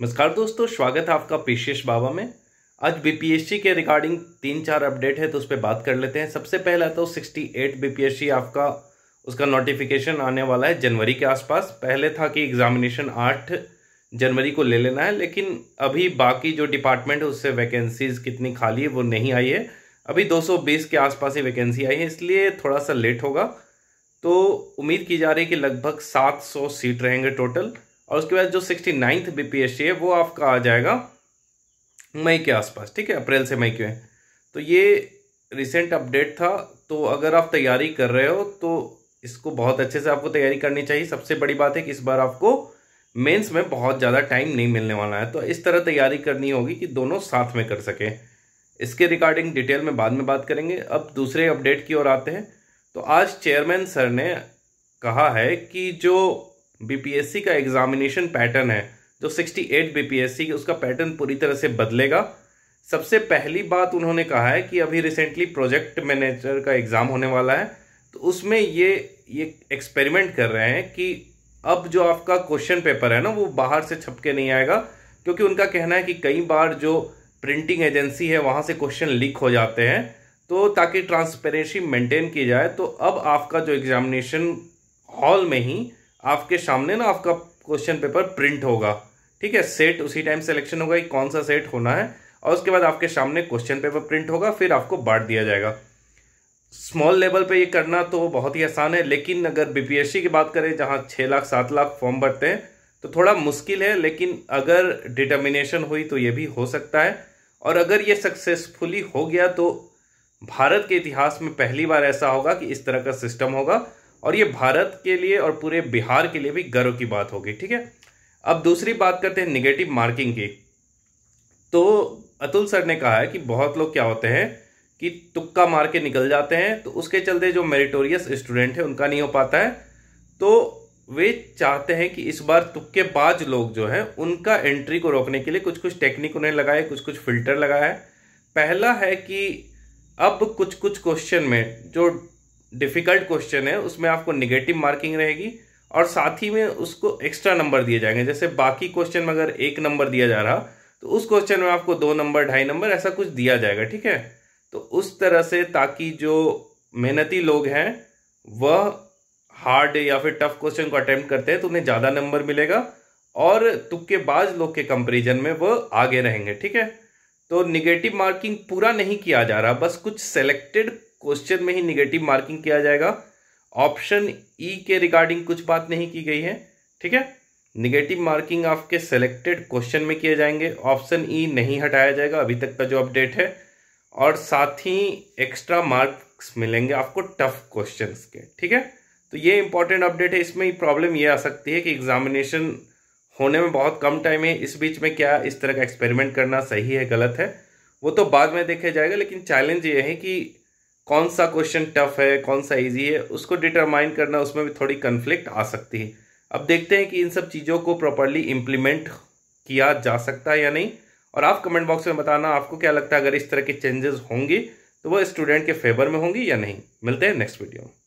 नमस्कार दोस्तों स्वागत है आपका पेशेश बाबा में आज बीपीएससी के रिगार्डिंग तीन चार अपडेट है तो उस पर बात कर लेते हैं सबसे पहला तो 68 बीपीएससी आपका उसका नोटिफिकेशन आने वाला है जनवरी के आसपास पहले था कि एग्जामिनेशन आठ जनवरी को ले लेना है लेकिन अभी बाकी जो डिपार्टमेंट है उससे वैकेंसीज कितनी खाली है वो नहीं आई है अभी दो के आसपास ही वैकेंसी आई है इसलिए थोड़ा सा लेट होगा तो उम्मीद की जा रही है कि लगभग सात सीट रहेंगे टोटल और उसके बाद जो सिक्सटी नाइन्थ बी है वो आपका आ जाएगा मई के आसपास ठीक है अप्रैल से मई के तो ये रिसेंट अपडेट था तो अगर आप तैयारी कर रहे हो तो इसको बहुत अच्छे से आपको तैयारी करनी चाहिए सबसे बड़ी बात है कि इस बार आपको मेंस में बहुत ज़्यादा टाइम नहीं मिलने वाला है तो इस तरह तैयारी करनी होगी कि दोनों साथ में कर सकें इसके रिगार्डिंग डिटेल में बाद में बात करेंगे अब दूसरे अपडेट की ओर आते हैं तो आज चेयरमैन सर ने कहा है कि जो बीपीएससी का एग्जामिनेशन पैटर्न है जो 68 बीपीएससी उसका पैटर्न पूरी तरह से बदलेगा सबसे पहली बात उन्होंने कहा है कि अभी रिसेंटली प्रोजेक्ट मैनेजर का एग्ज़ाम होने वाला है तो उसमें ये ये एक्सपेरिमेंट कर रहे हैं कि अब जो आपका क्वेश्चन पेपर है ना वो बाहर से छप के नहीं आएगा क्योंकि उनका कहना है कि कई बार जो प्रिंटिंग एजेंसी है वहाँ से क्वेश्चन लीक हो जाते हैं तो ताकि ट्रांसपेरेंसी मेंटेन की जाए तो अब आपका जो एग्जामिनेशन हॉल में ही आपके सामने ना आपका क्वेश्चन पेपर प्रिंट होगा ठीक है सेट उसी टाइम सेलेक्शन होगा कि कौन सा सेट होना है और उसके बाद आपके सामने क्वेश्चन पेपर प्रिंट होगा फिर आपको बांट दिया जाएगा स्मॉल लेवल पे ये करना तो बहुत ही आसान है लेकिन अगर बीपीएससी की बात करें जहाँ छः लाख सात लाख फॉर्म भरते हैं तो थोड़ा मुश्किल है लेकिन अगर डिटर्मिनेशन हुई तो ये भी हो सकता है और अगर ये सक्सेसफुली हो गया तो भारत के इतिहास में पहली बार ऐसा होगा कि इस तरह का सिस्टम होगा और ये भारत के लिए और पूरे बिहार के लिए भी गर्व की बात होगी ठीक है अब दूसरी बात करते हैं निगेटिव मार्किंग की तो अतुल सर ने कहा है कि बहुत लोग क्या होते हैं कि तुक्का मार के निकल जाते हैं तो उसके चलते जो मेरिटोरियस स्टूडेंट है उनका नहीं हो पाता है तो वे चाहते हैं कि इस बार तुक्केबाज लोग जो हैं उनका एंट्री को रोकने के लिए कुछ कुछ टेक्निक उन्हें लगाए कुछ कुछ फिल्टर लगाया है पहला है कि अब कुछ कुछ क्वेश्चन में जो डिफिकल्ट क्वेश्चन है उसमें आपको निगेटिव मार्किंग रहेगी और साथ ही में उसको एक्स्ट्रा नंबर दिए जाएंगे जैसे बाकी क्वेश्चन में अगर एक नंबर दिया जा रहा तो उस क्वेश्चन में आपको दो नंबर ढाई नंबर ऐसा कुछ दिया जाएगा ठीक है तो उस तरह से ताकि जो मेहनती लोग हैं वह हार्ड या फिर टफ क्वेश्चन को अटेम्प्ट करते हैं तो उन्हें ज़्यादा नंबर मिलेगा और तुक्केबाज लोग के कंपेरिजन में वह आगे रहेंगे ठीक है तो निगेटिव मार्किंग पूरा नहीं किया जा रहा बस कुछ सेलेक्टेड क्वेश्चन में ही निगेटिव मार्किंग किया जाएगा ऑप्शन ई e के रिगार्डिंग कुछ बात नहीं की गई है ठीक है निगेटिव मार्किंग आपके सेलेक्टेड क्वेश्चन में किए जाएंगे ऑप्शन ई e नहीं हटाया जाएगा अभी तक का जो अपडेट है और साथ ही एक्स्ट्रा मार्क्स मिलेंगे आपको टफ क्वेश्चन के ठीक है तो ये इंपॉर्टेंट अपडेट है इसमें प्रॉब्लम ये आ सकती है कि एग्जामिनेशन होने में बहुत कम टाइम है इस बीच में क्या इस तरह का एक्सपेरिमेंट करना सही है गलत है वो तो बाद में देखा जाएगा लेकिन चैलेंज ये है कि कौन सा क्वेश्चन टफ है कौन सा इजी है उसको डिटरमाइन करना उसमें भी थोड़ी कन्फ्लिक्ट आ सकती है अब देखते हैं कि इन सब चीज़ों को प्रॉपरली इम्प्लीमेंट किया जा सकता है या नहीं और आप कमेंट बॉक्स में बताना आपको क्या लगता है अगर इस तरह के चेंजेस होंगे तो वो स्टूडेंट के फेवर में होंगी या नहीं मिलते हैं नेक्स्ट वीडियो में